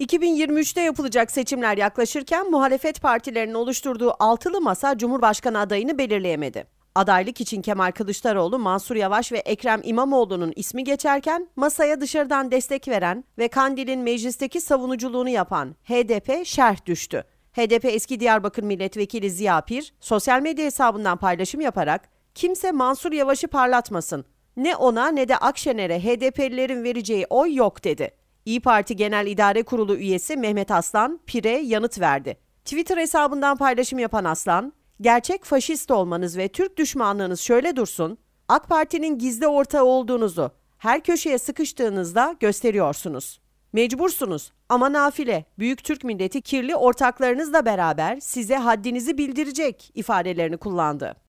2023'te yapılacak seçimler yaklaşırken muhalefet partilerinin oluşturduğu altılı masa Cumhurbaşkanı adayını belirleyemedi. Adaylık için Kemal Kılıçdaroğlu, Mansur Yavaş ve Ekrem İmamoğlu'nun ismi geçerken masaya dışarıdan destek veren ve Kandil'in meclisteki savunuculuğunu yapan HDP şerh düştü. HDP eski Diyarbakır Milletvekili Ziya Pir, sosyal medya hesabından paylaşım yaparak kimse Mansur Yavaş'ı parlatmasın, ne ona ne de Akşener'e HDP'lilerin vereceği oy yok dedi. İyi Parti Genel İdare Kurulu üyesi Mehmet Aslan Pire yanıt verdi. Twitter hesabından paylaşım yapan Aslan, "Gerçek faşist olmanız ve Türk düşmanlığınız şöyle dursun. AK Parti'nin gizli ortağı olduğunuzu her köşeye sıkıştığınızda gösteriyorsunuz. Mecbursunuz ama nafile. Büyük Türk milleti kirli ortaklarınızla beraber size haddinizi bildirecek ifadelerini kullandı.